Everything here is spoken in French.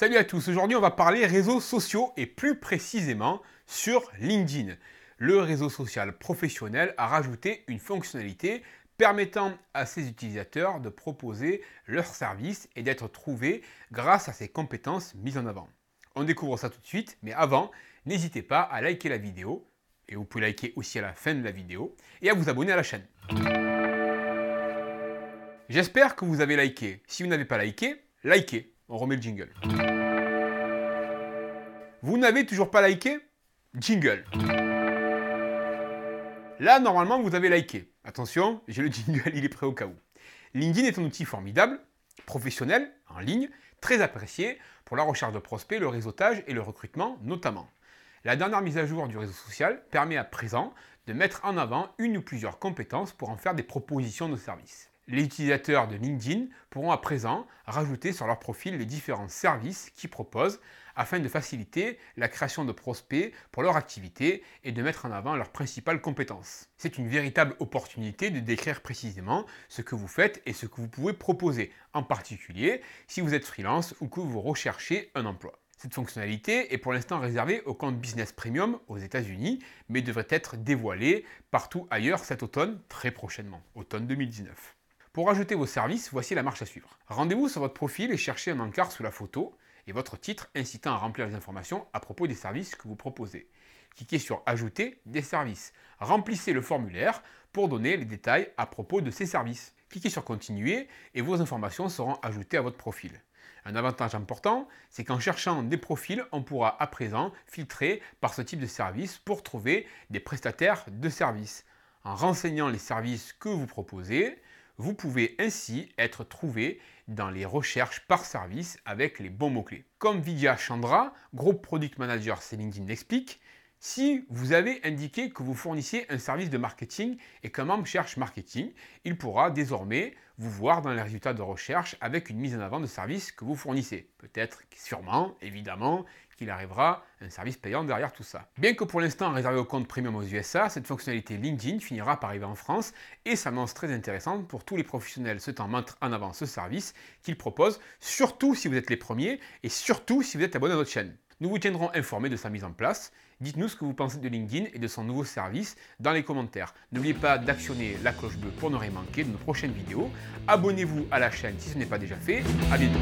Salut à tous, aujourd'hui on va parler réseaux sociaux et plus précisément sur LinkedIn. Le réseau social professionnel a rajouté une fonctionnalité permettant à ses utilisateurs de proposer leurs services et d'être trouvés grâce à ses compétences mises en avant. On découvre ça tout de suite, mais avant, n'hésitez pas à liker la vidéo, et vous pouvez liker aussi à la fin de la vidéo, et à vous abonner à la chaîne. J'espère que vous avez liké. Si vous n'avez pas liké, likez. On remet le jingle. Vous n'avez toujours pas liké Jingle. Là, normalement, vous avez liké. Attention, j'ai le jingle, il est prêt au cas où. LinkedIn est un outil formidable, professionnel, en ligne, très apprécié pour la recherche de prospects, le réseautage et le recrutement notamment. La dernière mise à jour du réseau social permet à présent de mettre en avant une ou plusieurs compétences pour en faire des propositions de services. Les utilisateurs de LinkedIn pourront à présent rajouter sur leur profil les différents services qu'ils proposent afin de faciliter la création de prospects pour leur activité et de mettre en avant leurs principales compétences. C'est une véritable opportunité de décrire précisément ce que vous faites et ce que vous pouvez proposer, en particulier si vous êtes freelance ou que vous recherchez un emploi. Cette fonctionnalité est pour l'instant réservée au compte Business Premium aux États-Unis, mais devrait être dévoilée partout ailleurs cet automne, très prochainement, automne 2019. Pour ajouter vos services, voici la marche à suivre. Rendez-vous sur votre profil et cherchez un encart sous la photo et votre titre incitant à remplir les informations à propos des services que vous proposez. Cliquez sur Ajouter des services. Remplissez le formulaire pour donner les détails à propos de ces services. Cliquez sur Continuer et vos informations seront ajoutées à votre profil. Un avantage important, c'est qu'en cherchant des profils, on pourra à présent filtrer par ce type de service pour trouver des prestataires de services. En renseignant les services que vous proposez, vous pouvez ainsi être trouvé dans les recherches par service avec les bons mots-clés. Comme Vidya Chandra, groupe product manager Selling, LinkedIn l'explique, si vous avez indiqué que vous fournissiez un service de marketing et qu'un membre cherche marketing, il pourra désormais vous voir dans les résultats de recherche avec une mise en avant de service que vous fournissez. Peut-être, sûrement, évidemment, qu'il arrivera un service payant derrière tout ça. Bien que pour l'instant réservé aux comptes premium aux USA, cette fonctionnalité LinkedIn finira par arriver en France et s'annonce très intéressante pour tous les professionnels souhaitant mettre en avant ce service qu'il propose, surtout si vous êtes les premiers et surtout si vous êtes abonné à notre chaîne. Nous vous tiendrons informés de sa mise en place. Dites-nous ce que vous pensez de LinkedIn et de son nouveau service dans les commentaires. N'oubliez pas d'actionner la cloche bleue pour ne rien manquer de nos prochaines vidéos. Abonnez-vous à la chaîne si ce n'est pas déjà fait. A bientôt